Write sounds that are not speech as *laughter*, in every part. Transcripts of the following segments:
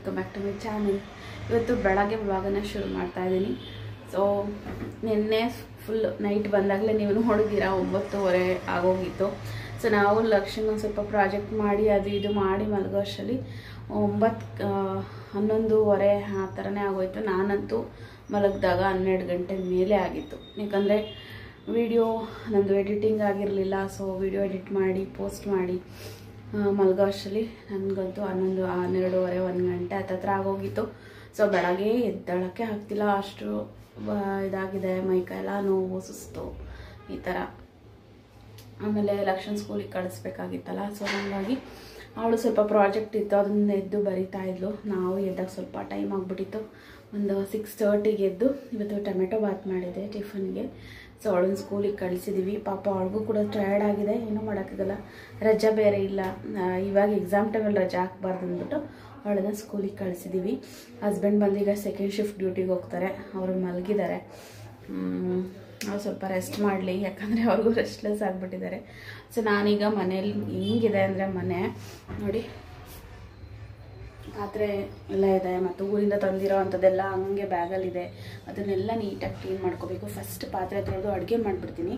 welcome back to my channel ಇವತ್ತು ಬೆಳಗ್ಗೆ ಭಾಗನ ಶುರು ಮಾಡ್ತಾ ಇದ್ದೀನಿ ಸೊ ನಿನ್ನೆ ಫುಲ್ ನೈಟ್ ಬಂದಾಗಲೇ ನೀವು ನೋಡಿದ್ದೀರಾ ಒಂಬತ್ತುವರೆ ಆಗೋಗಿತ್ತು ಸೊ ನಾವು ಲಕ್ಷ್ಮಿ ಒಂದು ಸ್ವಲ್ಪ ಪ್ರಾಜೆಕ್ಟ್ ಮಾಡಿ ಅದು ಇದು ಮಾಡಿ ಮಲಗೋ ವರ್ಷದಲ್ಲಿ ಒಂಬತ್ತು ಹನ್ನೊಂದೂವರೆ ಆ ಥರನೇ ಆಗೋಯಿತು ನಾನಂತೂ ಮಲಗಿದಾಗ ಹನ್ನೆರಡು ಗಂಟೆ ಮೇಲೆ ಆಗಿತ್ತು ಯಾಕಂದರೆ ವಿಡಿಯೋ ನಂದು ಎಡಿಟಿಂಗ್ ಆಗಿರಲಿಲ್ಲ ಸೊ ವಿಡಿಯೋ ಎಡಿಟ್ ಮಾಡಿ ಪೋಸ್ಟ್ ಮಾಡಿ ಮಲಗೋ ಅಷ್ಟರಲ್ಲಿ ನನಗಂತೂ ಹನ್ನೊಂದು ಹನ್ನೆರಡೂವರೆ ಒಂದು ಗಂಟೆ ಹತ್ತತ್ರ ಆಗೋಗಿತ್ತು ಸೊ ಬೆಳಗ್ಗೆ ಎದ್ದಳಕ್ಕೆ ಆಗ್ತಿಲ್ಲ ಅಷ್ಟು ಇದಾಗಿದೆ ಎಲ್ಲ ನೋವು ಸುಸ್ತು ಈ ಥರ ಆಮೇಲೆ ಲಕ್ಷಣ ಸ್ಕೂಲಿಗೆ ಕಳಿಸ್ಬೇಕಾಗಿತ್ತಲ್ಲ ಸೊ ಹಾಗಾಗಿ ಅವಳು ಸ್ವಲ್ಪ ಪ್ರಾಜೆಕ್ಟ್ ಇತ್ತು ಅದನ್ನ ಎದ್ದು ಬರಿತಾ ಇದ್ಲು ನಾವು ಎದ್ದಾಗ ಸ್ವಲ್ಪ ಟೈಮ್ ಆಗಿಬಿಟ್ಟಿತ್ತು ಒಂದು ಸಿಕ್ಸ್ ತರ್ಟಿಗೆ ಎದ್ದು ಇವತ್ತು ಟೊಮೆಟೊ ಬಾತ್ ಮಾಡಿದೆ ಟಿಫನ್ಗೆ ಸೊ ಅವಳನ್ನ ಸ್ಕೂಲಿಗೆ ಕಳಿಸಿದ್ದೀವಿ ಪಾಪ ಅವಳಿಗೂ ಕೂಡ ಟಯರ್ಡ್ ಆಗಿದೆ ಏನೂ ಮಾಡೋಕ್ಕಾಗಲ್ಲ ರಜೆ ಬೇರೆ ಇಲ್ಲ ಇವಾಗ ಎಕ್ಸಾಮ್ ಟೈಮಲ್ಲಿ ರಜೆ ಹಾಕ್ಬಾರ್ದು ಅಂದ್ಬಿಟ್ಟು ಅವಳನ್ನ ಸ್ಕೂಲಿಗೆ ಕಳಿಸಿದ್ದೀವಿ ಹಸ್ಬೆಂಡ್ ಬಂದೀಗ ಸೆಕೆಂಡ್ ಶಿಫ್ಟ್ ಡ್ಯೂಟಿಗೆ ಹೋಗ್ತಾರೆ ಅವರು ಮಲಗಿದ್ದಾರೆ ಅವ್ರು ಸ್ವಲ್ಪ ರೆಸ್ಟ್ ಮಾಡಲಿ ಯಾಕಂದರೆ ಅವ್ರಿಗೂ ರೆಸ್ಟ್ಲೆಸ್ *laughs* ಆಗಿಬಿಟ್ಟಿದ್ದಾರೆ ಸೊ ನಾನೀಗ ಮನೇಲಿ ಹೆಂಗಿದೆ ಅಂದರೆ ಮನೆ ನೋಡಿ ಪಾತ್ರೆ ಎಲ್ಲ ಇದೆ ಮತ್ತು ಊರಿಂದ ತಂದಿರೋ ಅಂಥದ್ದೆಲ್ಲ ಹಂಗೆ ಬ್ಯಾಗಲ್ಲಿದೆ ಅದನ್ನೆಲ್ಲ ನೀಟಾಗಿ ಕ್ಲೀನ್ ಮಾಡ್ಕೋಬೇಕು ಫಸ್ಟ್ ಪಾತ್ರೆ ತೊಳೆದು ಅಡುಗೆ ಮಾಡಿಬಿಡ್ತೀನಿ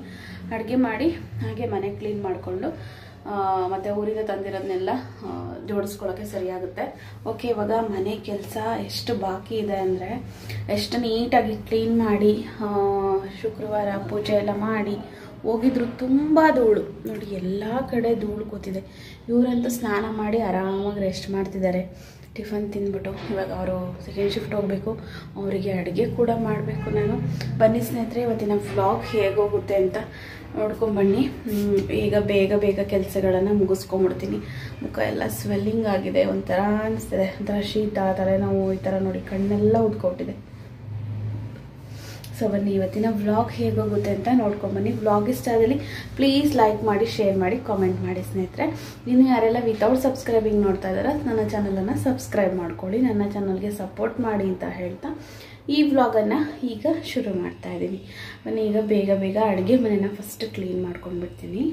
ಅಡುಗೆ ಮಾಡಿ ಹಾಗೆ ಮನೆ ಕ್ಲೀನ್ ಮಾಡಿಕೊಂಡು ಮತ್ತು ಊರಿಂದ ತಂದಿರೋದನ್ನೆಲ್ಲ ಜೋಡಿಸ್ಕೊಳ್ಳೋಕ್ಕೆ ಸರಿಯಾಗುತ್ತೆ ಓಕೆ ಇವಾಗ ಮನೆ ಕೆಲಸ ಎಷ್ಟು ಬಾಕಿ ಇದೆ ಅಂದರೆ ಎಷ್ಟು ನೀಟಾಗಿ ಕ್ಲೀನ್ ಮಾಡಿ ಶುಕ್ರವಾರ ಪೂಜೆ ಎಲ್ಲ ಮಾಡಿ ಹೋಗಿದ್ರು ತುಂಬ ಧೂಳು ನೋಡಿ ಎಲ್ಲ ಕಡೆ ಧೂಳು ಕೂತಿದೆ ಇವರಂತೂ ಸ್ನಾನ ಮಾಡಿ ಆರಾಮಾಗಿ ರೆಸ್ಟ್ ಮಾಡ್ತಿದ್ದಾರೆ ಟಿಫನ್ ತಿಂದ್ಬಿಟ್ಟು ಇವಾಗ ಅವರು ಸೆಕೆಂಡ್ ಶಿಫ್ಟ್ ಹೋಗಬೇಕು ಅವರಿಗೆ ಅಡುಗೆ ಕೂಡ ಮಾಡಬೇಕು ನಾನು ಬನ್ನಿ ಸ್ನೇಹಿತರೆ ಇವತ್ತಿನ ವ್ಲಾಗ್ ಹೇಗೋಗುತ್ತೆ ಅಂತ ಬನ್ನಿ ಈಗ ಬೇಗ ಬೇಗ ಕೆಲಸಗಳನ್ನು ಮುಗಿಸ್ಕೊಂಬಿಡ್ತೀನಿ ಮುಖ ಎಲ್ಲ ಸ್ವೆಲ್ಲಿಂಗ್ ಆಗಿದೆ ಒಂಥರ ಅನಿಸ್ತಿದೆ ಒಂಥರ ಶೀತ ತಲೆನೋವು ಈ ಥರ ನೋಡಿ ಕಣ್ಣೆಲ್ಲ ಉದ್ಕೊಟ್ಟಿದೆ ಸೊ ಬನ್ನಿ ಇವತ್ತಿನ ವ್ಲಾಗ್ ಹೇಗೋಗುತ್ತೆ ಅಂತ ನೋಡ್ಕೊಂಬನ್ನಿ ವ್ಲಾಗ್ ಇಷ್ಟ ಆದಲ್ಲಿ ಪ್ಲೀಸ್ ಲೈಕ್ ಮಾಡಿ ಶೇರ್ ಮಾಡಿ ಕಾಮೆಂಟ್ ಮಾಡಿ ಸ್ನೇಹಿತರೆ ನೀನು ಯಾರೆಲ್ಲ ವಿತೌಟ್ ಸಬ್ಸ್ಕ್ರೈಬಿಂಗ್ ನೋಡ್ತಾ ಇದ್ದಾರ ನನ್ನ ಚಾನಲನ್ನು ಸಬ್ಸ್ಕ್ರೈಬ್ ಮಾಡ್ಕೊಳ್ಳಿ ನನ್ನ ಚಾನಲ್ಗೆ ಸಪೋರ್ಟ್ ಮಾಡಿ ಅಂತ ಹೇಳ್ತಾ ಈ ವ್ಲಾಗನ್ನು ಈಗ ಶುರು ಮಾಡ್ತಾ ಇದ್ದೀನಿ ಬನ್ನಿ ಈಗ ಬೇಗ ಬೇಗ ಅಡುಗೆ ಮನೇನ ಫಸ್ಟ್ ಕ್ಲೀನ್ ಮಾಡ್ಕೊಂಡ್ಬಿಡ್ತೀನಿ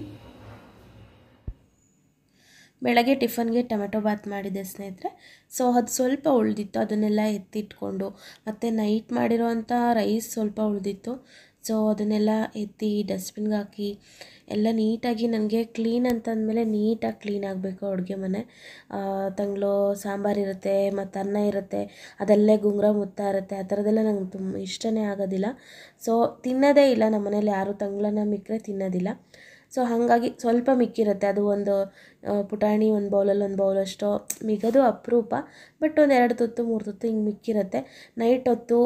ಬೆಳಗ್ಗೆ ಟಿಫನ್ಗೆ ಟೊಮೆಟೊ ಬಾತ್ ಮಾಡಿದೆ ಸ್ನೇಹಿತರೆ ಸೊ ಅದು ಸ್ವಲ್ಪ ಉಳಿದಿತ್ತು ಅದನ್ನೆಲ್ಲ ಎತ್ತಿಟ್ಕೊಂಡು ಮತ್ತು ನೈಟ್ ಮಾಡಿರೋವಂಥ ರೈಸ್ ಸ್ವಲ್ಪ ಉಳಿದಿತ್ತು ಸೊ ಅದನ್ನೆಲ್ಲ ಎತ್ತಿ ಡಸ್ಟ್ಬಿನ್ಗೆ ಹಾಕಿ ಎಲ್ಲ ನೀಟಾಗಿ ನನಗೆ ಕ್ಲೀನ್ ಅಂತಂದಮೇಲೆ ನೀಟಾಗಿ ಕ್ಲೀನ್ ಆಗಬೇಕು ಅಡುಗೆ ಮನೆ ತಂಗ್ಳು ಸಾಂಬಾರು ಇರುತ್ತೆ ಮತ್ತು ಅನ್ನ ಇರುತ್ತೆ ಅದಲ್ಲೇ ಗುಂಗ್ರ ಮುತ್ತ ಇರುತ್ತೆ ಆ ಥರದ್ದೆಲ್ಲ ನಂಗೆ ತುಂಬ ಇಷ್ಟನೇ ಆಗೋದಿಲ್ಲ ಸೊ ತಿನ್ನೋದೇ ಇಲ್ಲ ನಮ್ಮ ಮನೇಲಿ ಯಾರೂ ತಂಗ್ಳನ್ನ ಮಿಕ್ಕರೆ ತಿನ್ನೋದಿಲ್ಲ ಸೊ ಹಾಗಾಗಿ ಸ್ವಲ್ಪ ಮಿಕ್ಕಿರುತ್ತೆ ಅದು ಒಂದು ಪುಟಾಣಿ ಒಂದು ಬೌಲಲ್ಲಿ ಒಂದು ಬೌಲಷ್ಟು ಮಿಗೋದು ಅಪರೂಪ ಬಟ್ ಒಂದು ಎರಡು ತುತ್ತು ಮೂರು ತುತ್ತು ಹಿಂಗೆ ಮಿಕ್ಕಿರುತ್ತೆ ನೈಟ್ ಹೊತ್ತು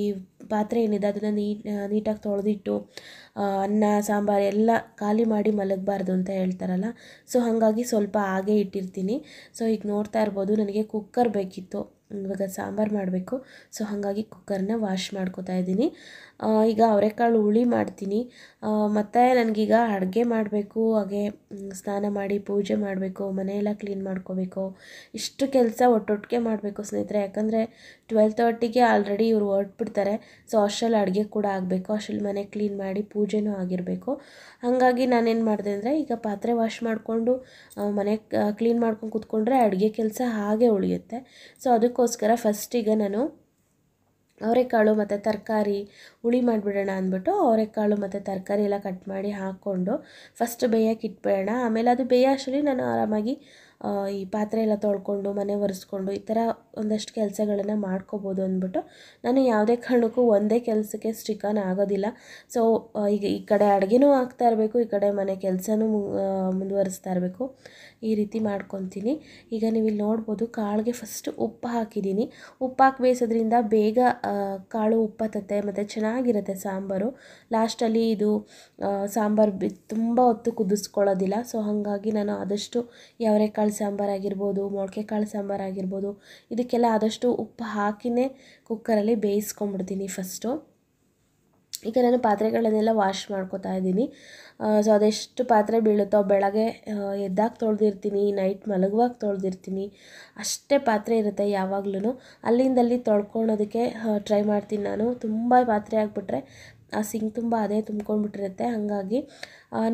ಈ ಪಾತ್ರೆ ಏನಿದೆ ಅದನ್ನು ನೀಟ್ ನೀಟಾಗಿ ತೊಳೆದಿಟ್ಟು ಅನ್ನ ಸಾಂಬಾರು ಎಲ್ಲ ಖಾಲಿ ಮಾಡಿ ಮಲಗಬಾರ್ದು ಅಂತ ಹೇಳ್ತಾರಲ್ಲ ಸೊ ಹಾಗಾಗಿ ಸ್ವಲ್ಪ ಹಾಗೆ ಇಟ್ಟಿರ್ತೀನಿ ಸೊ ಈಗ ನೋಡ್ತಾ ಇರ್ಬೋದು ನನಗೆ ಕುಕ್ಕರ್ ಬೇಕಿತ್ತು ಇವಾಗ ಸಾಂಬಾರು ಮಾಡಬೇಕು ಸೊ ಹಾಗಾಗಿ ಕುಕ್ಕರ್ನ ವಾಶ್ ಮಾಡ್ಕೋತಾ ಇದ್ದೀನಿ ಈಗ ಅವರೆಕಾಳು ಹುಳಿ ಮಾಡ್ತೀನಿ ಮತ್ತು ನನಗೀಗ ಅಡುಗೆ ಮಾಡಬೇಕು ಹಾಗೆ ಸ್ನಾನ ಮಾಡಿ ಪೂಜೆ ಮಾಡಬೇಕು ಮನೆಯೆಲ್ಲ ಕ್ಲೀನ್ ಮಾಡ್ಕೋಬೇಕು ಇಷ್ಟು ಕೆಲಸ ಒಟ್ಟೊಟ್ಟಿಗೆ ಮಾಡಬೇಕು ಸ್ನೇಹಿತರೆ ಯಾಕಂದರೆ ಟ್ವೆಲ್ ತರ್ಟಿಗೆ ಆಲ್ರೆಡಿ ಇವರು ಹೊರಟ್ಬಿಡ್ತಾರೆ ಸೊ ಅಷ್ಟರಲ್ಲಿ ಅಡುಗೆ ಕೂಡ ಆಗಬೇಕು ಅಷ್ಟರಲ್ಲಿ ಮನೆ ಕ್ಲೀನ್ ಮಾಡಿ ಪೂಜೆನೂ ಆಗಿರಬೇಕು ಹಾಗಾಗಿ ನಾನೇನು ಮಾಡಿದೆ ಅಂದರೆ ಈಗ ಪಾತ್ರೆ ವಾಶ್ ಮಾಡಿಕೊಂಡು ಮನೆ ಕ್ಲೀನ್ ಮಾಡ್ಕೊಂಡು ಕೂತ್ಕೊಂಡ್ರೆ ಅಡುಗೆ ಕೆಲಸ ಹಾಗೆ ಉಳಿಯುತ್ತೆ ಸೊ ಅದಕ್ಕೆ ಅದಕ್ಕೋಸ್ಕರ ಫಸ್ಟಿಗ ನಾನು ಅವರೆಕಾಳು ಮತ್ತು ತರಕಾರಿ ಹುಳಿ ಮಾಡಿಬಿಡೋಣ ಅಂದ್ಬಿಟ್ಟು ಅವರೆಕಾಳು ಮತ್ತು ತರಕಾರಿ ಎಲ್ಲ ಕಟ್ ಮಾಡಿ ಹಾಕ್ಕೊಂಡು ಫಸ್ಟ್ ಬೇಯಕ್ಕೆ ಇಟ್ಬಿಡೋಣ ಆಮೇಲೆ ಅದು ಬೇಯೋ ನಾನು ಆರಾಮಾಗಿ ಈ ಪಾತ್ರೆ ಎಲ್ಲ ತೊಳ್ಕೊಂಡು ಮನೆ ಒರೆಸ್ಕೊಂಡು ಈ ಥರ ಒಂದಷ್ಟು ಕೆಲಸಗಳನ್ನು ಮಾಡ್ಕೋಬೋದು ಅಂದ್ಬಿಟ್ಟು ನಾನು ಯಾವುದೇ ಕಾರಣಕ್ಕೂ ಒಂದೇ ಕೆಲಸಕ್ಕೆ ಸ್ಟಿಕನ್ ಆಗೋದಿಲ್ಲ ಸೊ ಈಗ ಈ ಕಡೆ ಅಡುಗೆನೂ ಆಗ್ತಾ ಇರಬೇಕು ಈ ಕಡೆ ಮನೆ ಕೆಲಸನೂ ಮುಂದುವರಿಸ್ತಾ ಇರಬೇಕು ಈ ರೀತಿ ಮಾಡ್ಕೊತೀನಿ ಈಗ ನೀವು ಇಲ್ಲಿ ನೋಡ್ಬೋದು ಕಾಳಿಗೆ ಫಸ್ಟ್ ಉಪ್ಪು ಹಾಕಿದ್ದೀನಿ ಉಪ್ಪು ಹಾಕಿ ಬೇಯಿಸೋದ್ರಿಂದ ಬೇಗ ಕಾಳು ಉಪ್ಪತ್ತತ್ತೆ ಮತ್ತು ಚೆನ್ನಾಗಿರುತ್ತೆ ಸಾಂಬಾರು ಲಾಸ್ಟಲ್ಲಿ ಇದು ಸಾಂಬಾರು ಬಿ ತುಂಬ ಹೊತ್ತು ಕುದಿಸ್ಕೊಳ್ಳೋದಿಲ್ಲ ಸೊ ಹಾಗಾಗಿ ನಾನು ಆದಷ್ಟು ಯಾವರೇ ಕಾಳು ಕಾಳು ಸಾಂಬಾರು ಆಗಿರ್ಬೋದು ಮೊಳಕೆ ಕಾಳು ಸಾಂಬಾರು ಆಗಿರ್ಬೋದು ಇದಕ್ಕೆಲ್ಲ ಆದಷ್ಟು ಉಪ್ಪು ಹಾಕಿನೇ ಕುಕ್ಕರಲ್ಲಿ ಬೇಯಿಸ್ಕೊಂಬಿಡ್ತೀನಿ ಫಸ್ಟು ಈಗ ನಾನು ಪಾತ್ರೆಗಳನ್ನೆಲ್ಲ ವಾಶ್ ಮಾಡ್ಕೋತಾ ಇದ್ದೀನಿ ಸೊ ಅದೆಷ್ಟು ಪಾತ್ರೆ ಬೀಳುತ್ತೋ ಬೆಳಗ್ಗೆ ಎದ್ದಾಗ ತೊಳೆದಿರ್ತೀನಿ ನೈಟ್ ಮಲಗುವಾಗ ತೊಳೆದಿರ್ತೀನಿ ಅಷ್ಟೇ ಪಾತ್ರೆ ಇರುತ್ತೆ ಯಾವಾಗ್ಲೂ ಅಲ್ಲಿಂದಲ್ಲಿ ತೊಳ್ಕೊಳೋದಕ್ಕೆ ಟ್ರೈ ಮಾಡ್ತೀನಿ ನಾನು ತುಂಬ ಪಾತ್ರೆ ಆಗಿಬಿಟ್ರೆ ಆ ಸಿಂಕ್ ತುಂಬ ಅದೇ ತುಂಬ್ಕೊಂಡ್ಬಿಟ್ಟಿರುತ್ತೆ ಹಾಗಾಗಿ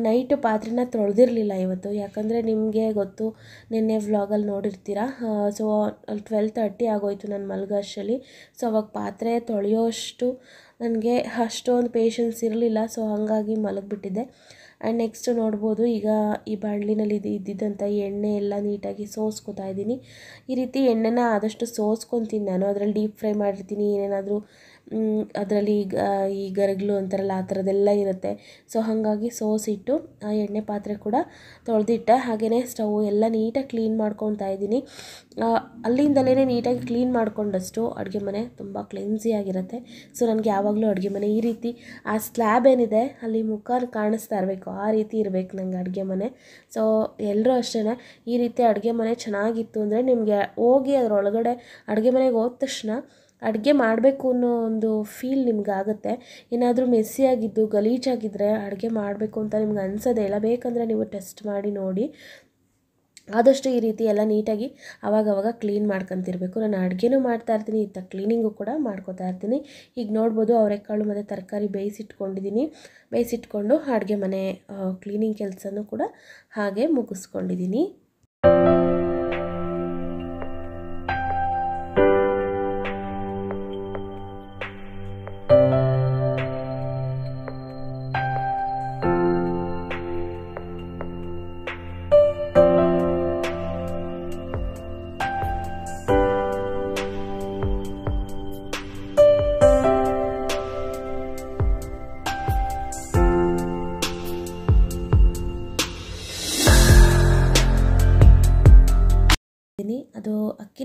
ನೈಟ್ ಪಾತ್ರೆನ ತೊಳೆದಿರಲಿಲ್ಲ ಇವತ್ತು ಯಾಕಂದರೆ ನಿಮಗೆ ಗೊತ್ತು ನಿನ್ನೆ ವ್ಲಾಗಲ್ಲಿ ನೋಡಿರ್ತೀರ ಸೊ ಟ್ವೆಲ್ ತರ್ಟಿ ಆಗೋಯ್ತು ನಾನು ಮಲಗೋ ಅಷ್ಟರಲ್ಲಿ ಸೊ ಅವಾಗ ಪಾತ್ರೆ ತೊಳೆಯೋಷ್ಟು ನನಗೆ ಅಷ್ಟೊಂದು ಪೇಷನ್ಸ್ ಇರಲಿಲ್ಲ ಸೊ ಹಾಗಾಗಿ ಮಲಗಿಬಿಟ್ಟಿದ್ದೆ ಆ್ಯಂಡ್ ನೆಕ್ಸ್ಟ್ ನೋಡ್ಬೋದು ಈಗ ಈ ಬಾಣಲಿನಲ್ಲಿ ಇದು ಇದ್ದಿದ್ದಂಥ ಎಣ್ಣೆ ಎಲ್ಲ ನೀಟಾಗಿ ಸೋಸ್ಕೊತಾ ಇದ್ದೀನಿ ಈ ರೀತಿ ಎಣ್ಣೆನ ಆದಷ್ಟು ಸೋಸ್ಕೊತೀನಿ ನಾನು ಅದರಲ್ಲಿ ಡೀಪ್ ಫ್ರೈ ಮಾಡಿರ್ತೀನಿ ಏನೇನಾದರೂ ಅದರಲ್ಲಿ ಈಗ ಈ ಗರಗಲು ಅಂತಾರಲ್ಲ ಆ ಥರದ್ದೆಲ್ಲ ಇರುತ್ತೆ ಸೊ ಹಾಗಾಗಿ ಸೋಸಿಟ್ಟು ಆ ಎಣ್ಣೆ ಪಾತ್ರೆ ಕೂಡ ತೊಳೆದಿಟ್ಟೆ ಹಾಗೆಯೇ ಸ್ಟವ್ ಎಲ್ಲ ನೀಟಾಗಿ ಕ್ಲೀನ್ ಮಾಡ್ಕೊತಾ ಇದ್ದೀನಿ ಅಲ್ಲಿಂದಲೇ ನೀಟಾಗಿ ಕ್ಲೀನ್ ಮಾಡ್ಕೊಂಡಷ್ಟು ಅಡುಗೆ ಮನೆ ತುಂಬ ಕ್ಲೆನ್ಸಿಯಾಗಿರುತ್ತೆ ಸೊ ನನಗೆ ಯಾವಾಗಲೂ ಅಡುಗೆ ಮನೆ ಈ ರೀತಿ ಆ ಸ್ಲ್ಯಾಬ್ ಏನಿದೆ ಅಲ್ಲಿ ಮುಖ ಕಾಣಿಸ್ತಾ ಇರಬೇಕು ಆ ರೀತಿ ಇರಬೇಕು ನನಗೆ ಅಡುಗೆ ಮನೆ ಸೊ ಎಲ್ಲರೂ ಅಷ್ಟೇ ಈ ರೀತಿ ಅಡುಗೆ ಮನೆ ಚೆನ್ನಾಗಿತ್ತು ಅಂದರೆ ನಿಮಗೆ ಹೋಗಿ ಅದರೊಳಗಡೆ ಅಡುಗೆ ಮನೆಗೆ ಹೋದ ತಕ್ಷಣ ಅಡುಗೆ ಮಾಡಬೇಕು ಅನ್ನೋ ಒಂದು ಫೀಲ್ ನಿಮಗಾಗತ್ತೆ ಏನಾದರೂ ಮೆಸ್ಸಿಯಾಗಿದ್ದು ಗಲೀಜಾಗಿದ್ದರೆ ಅಡುಗೆ ಮಾಡಬೇಕು ಅಂತ ನಿಮ್ಗೆ ಅನ್ಸೋದೇ ಇಲ್ಲ ಬೇಕಂದರೆ ನೀವು ಟೆಸ್ಟ್ ಮಾಡಿ ನೋಡಿ ಆದಷ್ಟು ಈ ರೀತಿ ಎಲ್ಲ ನೀಟಾಗಿ ಆವಾಗವಾಗ ಕ್ಲೀನ್ ಮಾಡ್ಕೊತಿರ್ಬೇಕು ನಾನು ಅಡುಗೆನೂ ಮಾಡ್ತಾ ಇರ್ತೀನಿ ಇತ್ತ ಕ್ಲೀನಿಂಗು ಕೂಡ ಮಾಡ್ಕೋತಾ ಇರ್ತೀನಿ ಈಗ ನೋಡ್ಬೋದು ಅವರೆಕಾಳು ಮತ್ತು ತರಕಾರಿ ಬೇಯಿಸಿಟ್ಕೊಂಡಿದ್ದೀನಿ ಬೇಯಿಸಿಟ್ಕೊಂಡು ಅಡುಗೆ ಮನೆ ಕ್ಲೀನಿಂಗ್ ಕೆಲಸನೂ ಕೂಡ ಹಾಗೆ ಮುಗಿಸ್ಕೊಂಡಿದ್ದೀನಿ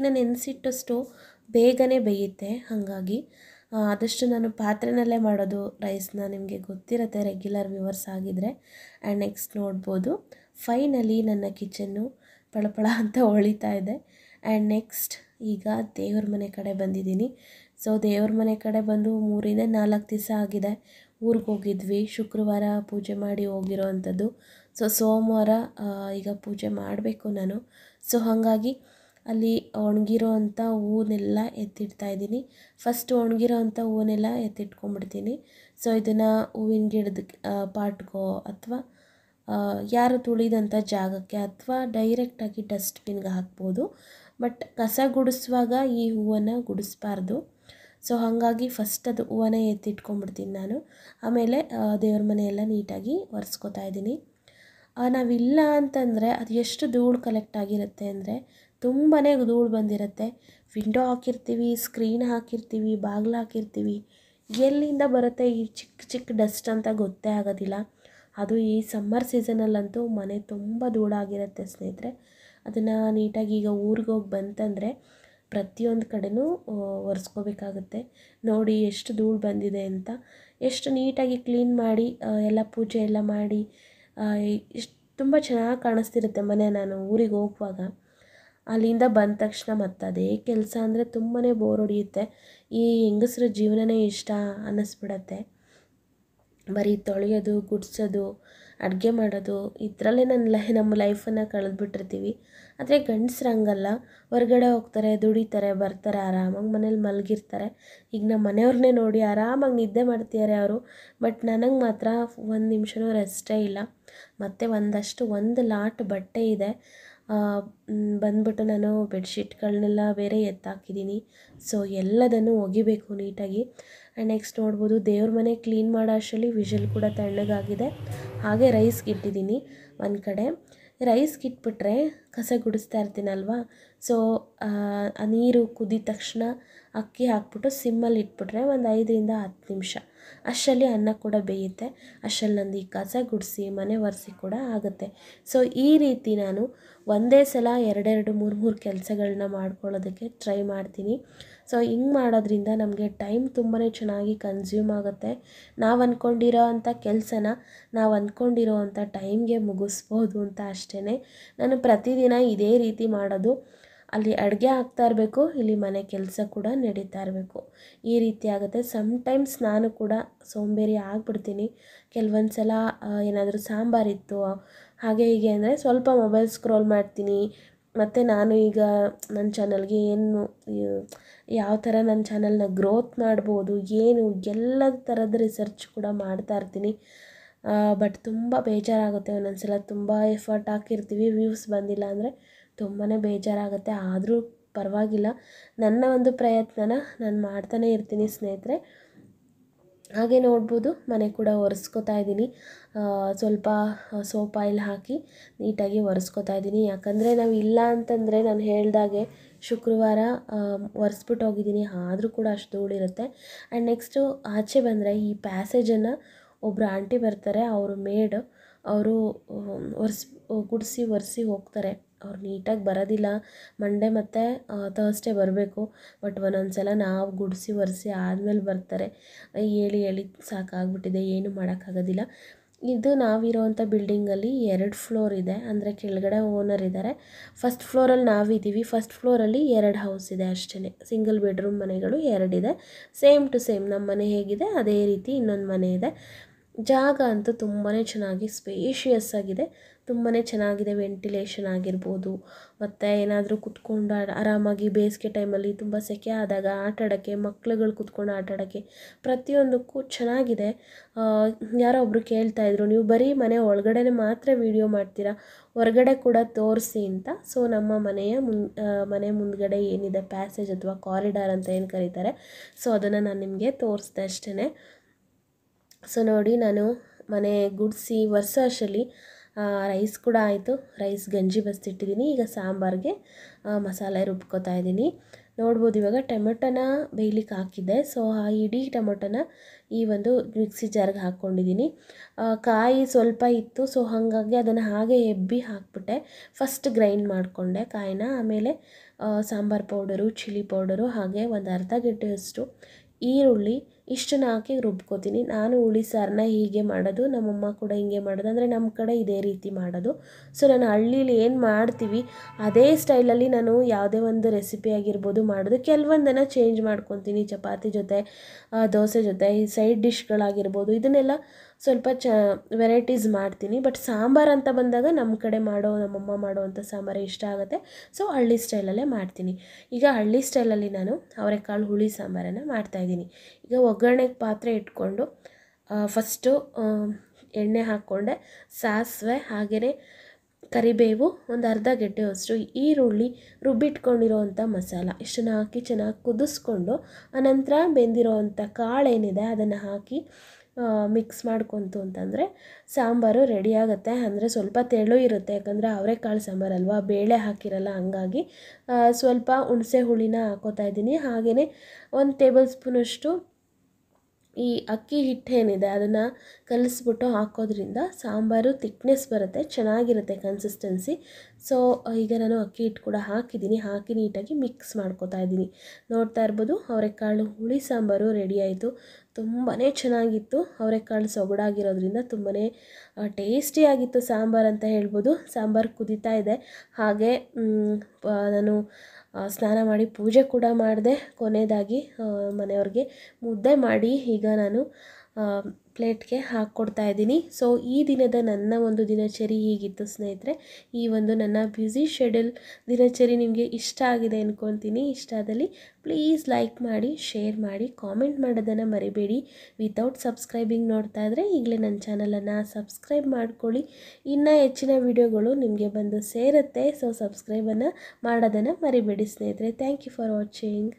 ಅಕ್ಕಿನ ನೆನೆಸಿಟ್ಟಷ್ಟು ಬೇಗನೆ ಬೇಯುತ್ತೆ ಹಾಗಾಗಿ ಆದಷ್ಟು ನಾನು ಪಾತ್ರೆನಲ್ಲೇ ಮಾಡೋದು ರೈಸ್ನ ನಿಮಗೆ ಗೊತ್ತಿರತ್ತೆ ರೆಗ್ಯುಲರ್ ವ್ಯೂವರ್ಸ್ ಆಗಿದ್ದರೆ ಆ್ಯಂಡ್ ನೆಕ್ಸ್ಟ್ ನೋಡ್ಬೋದು ಫೈನಲಿ ನನ್ನ ಕಿಚನ್ನು ಪಳಪಳ ಅಂತ ಹೊಳಿತಾ ಇದೆ ಆ್ಯಂಡ್ ನೆಕ್ಸ್ಟ್ ಈಗ ದೇವ್ರ ಮನೆ ಕಡೆ ಬಂದಿದ್ದೀನಿ ಸೊ ದೇವ್ರ ಮನೆ ಕಡೆ ಬಂದು ಮೂರಿಂದ ನಾಲ್ಕು ದಿವಸ ಆಗಿದೆ ಊರಿಗೆ ಹೋಗಿದ್ವಿ ಶುಕ್ರವಾರ ಪೂಜೆ ಮಾಡಿ ಹೋಗಿರೋ ಅಂಥದ್ದು ಸೊ ಸೋಮವಾರ ಈಗ ಪೂಜೆ ಮಾಡಬೇಕು ನಾನು ಸೊ ಹಾಗಾಗಿ ಅಲ್ಲಿ ಒಣಗಿರೋ ಅಂಥ ಹೂವನ್ನೆಲ್ಲ ಎತ್ತಿಡ್ತಾ ಇದ್ದೀನಿ ಫಸ್ಟ್ ಒಣಗಿರೋ ಅಂಥ ಹೂವನ್ನೆಲ್ಲ ಎತ್ತಿಟ್ಕೊಂಡ್ಬಿಡ್ತೀನಿ ಸೊ ಇದನ್ನು ಹೂವಿನ ಗಿಡದ ಪಾಟ್ಗೋ ಅಥವಾ ಯಾರು ತುಳಿದಂಥ ಜಾಗಕ್ಕೆ ಅಥವಾ ಡೈರೆಕ್ಟಾಗಿ ಡಸ್ಟ್ಬಿನ್ಗೆ ಹಾಕ್ಬೋದು ಬಟ್ ಕಸ ಗುಡಿಸುವಾಗ ಈ ಹೂವನ್ನು ಗುಡಿಸ್ಬಾರ್ದು ಸೊ ಹಾಗಾಗಿ ಫಸ್ಟ್ ಅದು ಹೂವನ್ನ ಎತ್ತಿಟ್ಕೊಂಡ್ಬಿಡ್ತೀನಿ ನಾನು ಆಮೇಲೆ ದೇವ್ರ ಮನೆಯೆಲ್ಲ ನೀಟಾಗಿ ಒರೆಸ್ಕೋತಾ ಇದ್ದೀನಿ ನಾವಿಲ್ಲ ಅಂತಂದರೆ ಅದು ಎಷ್ಟು ಧೂಳು ಕಲೆಕ್ಟ್ ಆಗಿರುತ್ತೆ ಅಂದರೆ ತುಂಬಾ ಧೂಳು ಬಂದಿರುತ್ತೆ ವಿಂಡೋ ಹಾಕಿರ್ತೀವಿ ಸ್ಕ್ರೀನ್ ಹಾಕಿರ್ತೀವಿ ಬಾಗಿಲು ಹಾಕಿರ್ತೀವಿ ಎಲ್ಲಿಂದ ಬರುತ್ತೆ ಈ ಚಿಕ್ಕ ಚಿಕ್ಕ ಡಸ್ಟ್ ಅಂತ ಗೊತ್ತೇ ಆಗೋದಿಲ್ಲ ಅದು ಈ ಸಮ್ಮರ್ ಸೀಸನಲ್ಲಂತೂ ಮನೆ ತುಂಬ ಧೂಳಾಗಿರುತ್ತೆ ಸ್ನೇಹಿತರೆ ಅದನ್ನು ನೀಟಾಗಿ ಈಗ ಊರಿಗೆ ಹೋಗಿ ಬಂತಂದರೆ ಪ್ರತಿಯೊಂದು ಕಡೆಯೂ ಒರೆಸ್ಕೋಬೇಕಾಗುತ್ತೆ ನೋಡಿ ಎಷ್ಟು ಧೂಳು ಬಂದಿದೆ ಅಂತ ಎಷ್ಟು ನೀಟಾಗಿ ಕ್ಲೀನ್ ಮಾಡಿ ಎಲ್ಲ ಪೂಜೆ ಎಲ್ಲ ಮಾಡಿ ಎಷ್ಟು ತುಂಬ ಚೆನ್ನಾಗಿ ಕಾಣಿಸ್ತಿರುತ್ತೆ ಮನೆ ನಾನು ಊರಿಗೆ ಹೋಗುವಾಗ ಅಲ್ಲಿಂದ ಬಂದ ತಕ್ಷಣ ಮತ್ತೆ ಅದೇ ಕೆಲಸ ಅಂದರೆ ತುಂಬಾ ಬೋರ್ ಹೊಡೆಯುತ್ತೆ ಈ ಹೆಂಗಸ್ರ ಜೀವನನೇ ಇಷ್ಟ ಅನ್ನಿಸ್ಬಿಡತ್ತೆ ಬರೀ ತೊಳೆಯೋದು ಗುಡಿಸೋದು ಅಡುಗೆ ಮಾಡೋದು ಇದರಲ್ಲೇ ನನ್ನ ಲೈ ನಮ್ಮ ಲೈಫನ್ನು ಕಳೆದ್ಬಿಟ್ಟಿರ್ತೀವಿ ಆದರೆ ಗಂಡಸ್ರು ಹಂಗಲ್ಲ ಹೊರಗಡೆ ಹೋಗ್ತಾರೆ ದುಡಿತಾರೆ ಬರ್ತಾರೆ ಆರಾಮಾಗಿ ಮನೇಲಿ ಮಲಗಿರ್ತಾರೆ ಈಗ ನಮ್ಮ ಮನೆಯವ್ರನ್ನೇ ನೋಡಿ ಆರಾಮಾಗಿ ನಿದ್ದೆ ಮಾಡ್ತಿದ್ದಾರೆ ಅವರು ಬಟ್ ನನಗೆ ಮಾತ್ರ ಒಂದು ನಿಮಿಷನೂ ರೆಸ್ಟೇ ಇಲ್ಲ ಮತ್ತು ಒಂದಷ್ಟು ಒಂದು ಲಾಟ್ ಬಟ್ಟೆ ಇದೆ ಬಂದ್ಬಿಟ್ಟು ನಾನು ಬೆಡ್ಶೀಟ್ಗಳನ್ನೆಲ್ಲ ಬೇರೆ ಎತ್ತಾಕಿದ್ದೀನಿ ಸೊ ಎಲ್ಲದನ್ನು ಒಗಿಬೇಕು ನೀಟಾಗಿ ಆ್ಯಂಡ್ ನೆಕ್ಸ್ಟ್ ನೋಡ್ಬೋದು ದೇವ್ರ ಮನೆ ಕ್ಲೀನ್ ಮಾಡೋ ಅಷ್ಟರಲ್ಲಿ ವಿಷಲ್ ಕೂಡ ತಣ್ಣಗಾಗಿದೆ ಹಾಗೆ ರೈಸ್ಗೆ ಇಟ್ಟಿದ್ದೀನಿ ಒಂದು ಕಡೆ ರೈಸ್ಗೆ ಇಟ್ಬಿಟ್ರೆ ಕಸ ಗುಡಿಸ್ತಾ ಇರ್ತೀನಲ್ವಾ ಸೊ ಆ ನೀರು ಕುದಿದ ತಕ್ಷಣ ಅಕ್ಕಿ ಹಾಕ್ಬಿಟ್ಟು ಸಿಮ್ಮಲ್ಲಿ ಇಟ್ಬಿಟ್ರೆ ಒಂದು ಐದರಿಂದ ಹತ್ತು ನಿಮಿಷ ಅಷ್ಟರಲ್ಲಿ ಅನ್ನ ಕೂಡ ಬೇಯುತ್ತೆ ಅಷ್ಟರಲ್ಲಿ ನಂದು ಈ ಕಸ ಗುಡಿಸಿ ಮನೆ ಒರೆಸಿ ಕೂಡ ಆಗುತ್ತೆ ಸೊ ಈ ರೀತಿ ನಾನು ಒಂದೇ ಸಲ ಎರಡೆರಡು ಮೂರು ಮೂರು ಕೆಲಸಗಳನ್ನ ಮಾಡ್ಕೊಳ್ಳೋದಕ್ಕೆ ಟ್ರೈ ಮಾಡ್ತೀನಿ ಸೊ ಹಿಂಗೆ ಮಾಡೋದ್ರಿಂದ ನಮಗೆ ಟೈಮ್ ತುಂಬಾ ಚೆನ್ನಾಗಿ ಕನ್ಸ್ಯೂಮ್ ಆಗುತ್ತೆ ನಾವು ಅಂದ್ಕೊಂಡಿರೋ ಅಂಥ ಕೆಲಸನ ನಾವು ಅಂದ್ಕೊಂಡಿರೋ ಅಂಥ ಟೈಮ್ಗೆ ಮುಗಿಸ್ಬೋದು ಅಂತ ಅಷ್ಟೇ ನಾನು ಪ್ರತಿದಿನ ಇದೇ ರೀತಿ ಮಾಡೋದು ಅಲ್ಲಿ ಅಡುಗೆ ಆಗ್ತಾ ಇರಬೇಕು ಇಲ್ಲಿ ಮನೆ ಕೆಲಸ ಕೂಡ ನಡೀತಾ ಇರಬೇಕು ಈ ರೀತಿ ಆಗುತ್ತೆ ಸಮ್ಟೈಮ್ಸ್ ನಾನು ಕೂಡ ಸೋಂಬೇರಿ ಆಗಿಬಿಡ್ತೀನಿ ಕೆಲವೊಂದು ಸಲ ಏನಾದರೂ ಸಾಂಬಾರಿತ್ತು ಹಾಗೆ ಹೀಗೆ ಅಂದರೆ ಸ್ವಲ್ಪ ಮೊಬೈಲ್ ಸ್ಕ್ರೋಲ್ ಮಾಡ್ತೀನಿ ಮತ್ತು ನಾನು ಈಗ ನನ್ನ ಚಾನಲ್ಗೆ ಏನು ಯಾವ ಥರ ನನ್ನ ಚಾನಲ್ನ ಗ್ರೋತ್ ಮಾಡ್ಬೋದು ಏನು ಎಲ್ಲ ಥರದ ರಿಸರ್ಚ್ ಕೂಡ ಮಾಡ್ತಾ ಇರ್ತೀನಿ ಬಟ್ ತುಂಬ ಬೇಜಾರಾಗುತ್ತೆ ಒಂದೊಂದು ಸಲ ತುಂಬ ಎಫರ್ಟ್ ಹಾಕಿರ್ತೀವಿ ವ್ಯೂಸ್ ಬಂದಿಲ್ಲ ಅಂದರೆ ತುಂಬಾ ಬೇಜಾರಾಗುತ್ತೆ ಆದರೂ ಪರವಾಗಿಲ್ಲ ನನ್ನ ಒಂದು ಪ್ರಯತ್ನನ ನಾನು ಮಾಡ್ತಾನೆ ಇರ್ತೀನಿ ಸ್ನೇಹಿತರೆ ಹಾಗೆ ನೋಡ್ಬೋದು ಮನೆ ಕೂಡ ಒರೆಸ್ಕೊತಾ ಇದ್ದೀನಿ ಸ್ವಲ್ಪ ಸೋಪ್ ಆಯಿಲ್ ಹಾಕಿ ನೀಟಾಗಿ ಒರೆಸ್ಕೊತಾ ಇದ್ದೀನಿ ಯಾಕಂದರೆ ನಾವು ಇಲ್ಲ ಅಂತಂದರೆ ನಾನು ಹೇಳ್ದಾಗೆ ಶುಕ್ರವಾರ ಒರೆಸ್ಬಿಟ್ಟು ಹೋಗಿದ್ದೀನಿ ಆದರೂ ಕೂಡ ಅಷ್ಟು ಧೂಳಿರುತ್ತೆ ಆ್ಯಂಡ್ ನೆಕ್ಸ್ಟು ಆಚೆ ಬಂದರೆ ಈ ಪ್ಯಾಸೇಜನ್ನು ಒಬ್ಬರು ಆಂಟಿ ಬರ್ತಾರೆ ಅವರು ಮೇಡ್ ಅವರು ಒರೆಸ್ ಗುಡಿಸಿ ಒರೆಸಿ ಹೋಗ್ತಾರೆ ಅವ್ರು ನೀಟಾಗಿ ಬರೋದಿಲ್ಲ ಮಂಡೇ ಮತ್ತು ತರ್ಸ್ಡೇ ಬರಬೇಕು ಬಟ್ ಒಂದೊಂದು ಸಲ ನಾವು ಗುಡಿಸಿ ಒರೆಸಿ ಆದಮೇಲೆ ಬರ್ತಾರೆ ಹೇಳಿ ಹೇಳಿ ಸಾಕಾಗ್ಬಿಟ್ಟಿದೆ ಏನು ಮಾಡೋಕ್ಕಾಗೋದಿಲ್ಲ ಇದು ನಾವಿರೋವಂಥ ಬಿಲ್ಡಿಂಗಲ್ಲಿ ಎರಡು ಫ್ಲೋರ್ ಇದೆ ಅಂದರೆ ಕೆಳಗಡೆ ಓನರ್ ಇದ್ದಾರೆ ಫಸ್ಟ್ ಫ್ಲೋರಲ್ಲಿ ನಾವಿದ್ದೀವಿ ಫಸ್ಟ್ ಫ್ಲೋರಲ್ಲಿ ಎರಡು ಹೌಸ್ ಇದೆ ಅಷ್ಟೇ ಸಿಂಗಲ್ ಬೆಡ್ರೂಮ್ ಮನೆಗಳು ಎರಡಿದೆ ಸೇಮ್ ಟು ಸೇಮ್ ನಮ್ಮ ಮನೆ ಹೇಗಿದೆ ಅದೇ ರೀತಿ ಇನ್ನೊಂದು ಮನೆ ಇದೆ ಜಾಗ ಅಂತೂ ತುಂಬಾ ಚೆನ್ನಾಗಿ ಸ್ಪೇಷಿಯಸ್ ಆಗಿದೆ ತುಂಬಾ ಚೆನ್ನಾಗಿದೆ ವೆಂಟಿಲೇಷನ್ ಆಗಿರ್ಬೋದು ಮತ್ತು ಏನಾದರೂ ಕುತ್ಕೊಂಡು ಆರಾಮಾಗಿ ಬೇಸಿಗೆ ಟೈಮಲ್ಲಿ ತುಂಬ ಸೆಕೆ ಆದಾಗ ಆಟಾಡೋಕ್ಕೆ ಮಕ್ಳುಗಳು ಕುತ್ಕೊಂಡು ಆಟಾಡೋಕ್ಕೆ ಪ್ರತಿಯೊಂದಕ್ಕೂ ಚೆನ್ನಾಗಿದೆ ಯಾರೋ ಒಬ್ಬರು ಕೇಳ್ತಾಯಿದ್ರು ನೀವು ಬರೀ ಮನೆ ಒಳಗಡೆ ಮಾತ್ರ ವೀಡಿಯೋ ಮಾಡ್ತೀರಾ ಹೊರಗಡೆ ಕೂಡ ತೋರಿಸಿ ಅಂತ ಸೊ ನಮ್ಮ ಮನೆಯ ಮುನ್ ಮನೆ ಮುಂದ್ಗಡೆ ಏನಿದೆ ಪ್ಯಾಸೇಜ್ ಅಥವಾ ಕಾರಿಡಾರ್ ಅಂತ ಏನು ಕರೀತಾರೆ ಸೊ ಅದನ್ನು ನಾನು ನಿಮಗೆ ತೋರಿಸ್ದೆ ಅಷ್ಟೇ ಸೊ ನೋಡಿ ನಾನು ಮನೆ ಗುಡಿಸಿ ವರ್ಷ ರೈಸ್ ಕೂಡ ಆಯಿತು ರೈಸ್ ಗಂಜಿ ಬಸ್ತಿಟ್ಟಿದ್ದೀನಿ ಈಗ ಸಾಂಬಾರಿಗೆ ಮಸಾಲೆ ರುಬ್ಕೋತಾ ಇದ್ದೀನಿ ನೋಡ್ಬೋದು ಇವಾಗ ಟೊಮೆಟೊನ ಬೇಯ್ಲಿಕ್ಕೆ ಹಾಕಿದ್ದೆ ಸೊ ಆ ಇಡೀ ಟೊಮೆಟೊನ ಈ ಒಂದು ಮಿಕ್ಸಿ ಜಾರ್ಗೆ ಹಾಕ್ಕೊಂಡಿದ್ದೀನಿ ಕಾಯಿ ಸ್ವಲ್ಪ ಇತ್ತು ಸೊ ಹಾಗಾಗಿ ಅದನ್ನು ಹಾಗೆ ಎಬ್ಬಿ ಹಾಕ್ಬಿಟ್ಟೆ ಫಸ್ಟ್ ಗ್ರೈಂಡ್ ಮಾಡಿಕೊಂಡೆ ಕಾಯಿನ ಆಮೇಲೆ ಸಾಂಬಾರು ಪೌಡರು ಚಿಲ್ಲಿ ಪೌಡರು ಹಾಗೆ ಒಂದು ಅರ್ಧ ಗಂಟೆಯಷ್ಟು ಈರುಳ್ಳಿ ಇಷ್ಟನ್ನು ಹಾಕಿ ರುಬ್ಕೋತೀನಿ ನಾನು ಹುಳಿ ಸಾರನ್ನ ಹೀಗೆ ಮಾಡೋದು ನಮ್ಮಮ್ಮ ಕೂಡ ಹೀಗೆ ಮಾಡೋದು ಅಂದರೆ ನಮ್ಮ ಕಡೆ ಇದೇ ರೀತಿ ಮಾಡೋದು ಸೊ ನಾನು ಹಳ್ಳೀಲಿ ಏನು ಮಾಡ್ತೀವಿ ಅದೇ ಸ್ಟೈಲಲ್ಲಿ ನಾನು ಯಾವುದೇ ಒಂದು ರೆಸಿಪಿ ಆಗಿರ್ಬೋದು ಮಾಡೋದು ಕೆಲವೊಂದನ್ನು ಚೇಂಜ್ ಮಾಡ್ಕೊತೀನಿ ಚಪಾತಿ ಜೊತೆ ದೋಸೆ ಜೊತೆ ಸೈಡ್ ಡಿಶ್ಗಳಾಗಿರ್ಬೋದು ಇದನ್ನೆಲ್ಲ ಸ್ವಲ್ಪ ಚ ವೆರೈಟೀಸ್ ಮಾಡ್ತೀನಿ ಬಟ್ ಸಾಂಬಾರು ಅಂತ ಬಂದಾಗ ನಮ್ಮ ಕಡೆ ಮಾಡೋ ನಮ್ಮಮ್ಮ ಮಾಡೋವಂಥ ಸಾಂಬಾರು ಇಷ್ಟ ಆಗುತ್ತೆ ಸೊ ಹಳ್ಳಿ ಸ್ಟೈಲಲ್ಲೇ ಮಾಡ್ತೀನಿ ಈಗ ಹಳ್ಳಿ ಸ್ಟೈಲಲ್ಲಿ ನಾನು ಅವರೆಕಾಳು ಹುಳಿ ಸಾಂಬಾರನ್ನು ಮಾಡ್ತಾಯಿದ್ದೀನಿ ಈಗ ಒಗ್ಗರಣೆಗೆ ಪಾತ್ರೆ ಇಟ್ಕೊಂಡು ಫಸ್ಟು ಎಣ್ಣೆ ಹಾಕ್ಕೊಂಡೆ ಸಾಸಿವೆ ಹಾಗೆಯೇ ಕರಿಬೇವು ಒಂದು ಅರ್ಧ ಗೆಡ್ಡೆ ಅಷ್ಟು ಈರುಳ್ಳಿ ರುಬ್ಬಿಟ್ಕೊಂಡಿರೋವಂಥ ಮಸಾಲ ಇಷ್ಟನ್ನು ಹಾಕಿ ಚೆನ್ನಾಗಿ ಕುದಿಸ್ಕೊಂಡು ಆನಂತರ ಬೆಂದಿರೋವಂಥ ಕಾಳು ಏನಿದೆ ಅದನ್ನು ಹಾಕಿ ಮಿಕ್ಸ್ ಮಾಡ್ಕೊತು ಅಂತಂದರೆ ಸಾಂಬಾರು ರೆಡಿ ಆಗುತ್ತೆ ಅಂದರೆ ಸ್ವಲ್ಪ ತೆಳು ಇರುತ್ತೆ ಯಾಕಂದರೆ ಅವರೆಕಾಳು ಸಾಂಬಾರು ಅಲ್ವಾ ಬೇಳೆ ಹಾಕಿರಲ್ಲ ಹಾಗಾಗಿ ಸ್ವಲ್ಪ ಹುಣಸೆ ಹುಳಿನ ಹಾಕೋತಾ ಇದ್ದೀನಿ ಹಾಗೆಯೇ ಒಂದು ಟೇಬಲ್ ಸ್ಪೂನಷ್ಟು ಈ ಅಕ್ಕಿ ಏನಿದೆ ಅದನ್ನು ಕಲಿಸ್ಬಿಟ್ಟು ಹಾಕೋದ್ರಿಂದ ಸಾಂಬಾರು ತಿಕ್ನೆಸ್ ಬರುತ್ತೆ ಚೆನ್ನಾಗಿರುತ್ತೆ ಕನ್ಸಿಸ್ಟೆನ್ಸಿ ಸೊ ಈಗ ನಾನು ಅಕ್ಕಿ ಹಿಟ್ಟು ಕೂಡ ಹಾಕಿದ್ದೀನಿ ಹಾಕಿ ನೀಟಾಗಿ ಮಿಕ್ಸ್ ಮಾಡ್ಕೋತಾ ಇದ್ದೀನಿ ನೋಡ್ತಾ ಇರ್ಬೋದು ಅವರೆಕಾಳು ಹುಳಿ ಸಾಂಬಾರು ರೆಡಿ ಆಯಿತು ತುಂಬಾ ಚೆನ್ನಾಗಿತ್ತು ಅವರೆಕಾಳು ಸೊಗಡಾಗಿರೋದ್ರಿಂದ ತುಂಬಾ ಟೇಸ್ಟಿಯಾಗಿತ್ತು ಸಾಂಬಾರು ಅಂತ ಹೇಳ್ಬೋದು ಸಾಂಬಾರು ಕುದೀತಾ ಇದೆ ಹಾಗೆ ನಾನು ಸ್ನಾನ ಮಾಡಿ ಪೂಜೆ ಕೂಡ ಮಾಡಿದೆ ಕೊನೆಯದಾಗಿ ಮನೆಯವ್ರಿಗೆ ಮುದ್ದೆ ಮಾಡಿ ಈಗ ನಾನು ಪ್ಲೇಟ್ಗೆ ಹಾಕ್ಕೊಡ್ತಾ ಇದ್ದೀನಿ ಸೊ ಈ ದಿನದ ನನ್ನ ಒಂದು ದಿನಚರಿ ಹೀಗಿತ್ತು ಸ್ನೇಹಿತರೆ ಈ ಒಂದು ನನ್ನ ಬ್ಯುಸಿ ಶೆಡ್ಯೂಲ್ ದಿನಚರಿ ನಿಮಗೆ ಇಷ್ಟ ಆಗಿದೆ ಅಂದ್ಕೊಳ್ತೀನಿ ಇಷ್ಟ ಆದಲ್ಲಿ ಪ್ಲೀಸ್ ಲೈಕ್ ಮಾಡಿ ಶೇರ್ ಮಾಡಿ ಕಾಮೆಂಟ್ ಮಾಡೋದನ್ನು ಮರಿಬೇಡಿ ವಿತೌಟ್ ಸಬ್ಸ್ಕ್ರೈಬಿಂಗ್ ನೋಡ್ತಾ ಇದ್ದರೆ ಈಗಲೇ ನನ್ನ ಚಾನಲನ್ನು ಸಬ್ಸ್ಕ್ರೈಬ್ ಮಾಡ್ಕೊಳ್ಳಿ ಇನ್ನೂ ಹೆಚ್ಚಿನ ವಿಡಿಯೋಗಳು ನಿಮಗೆ ಬಂದು ಸೇರುತ್ತೆ ಸೊ ಸಬ್ಸ್ಕ್ರೈಬನ್ನು ಮಾಡೋದನ್ನು ಮರಿಬೇಡಿ ಸ್ನೇಹಿತರೆ ಥ್ಯಾಂಕ್ ಯು ಫಾರ್ ವಾಚಿಂಗ್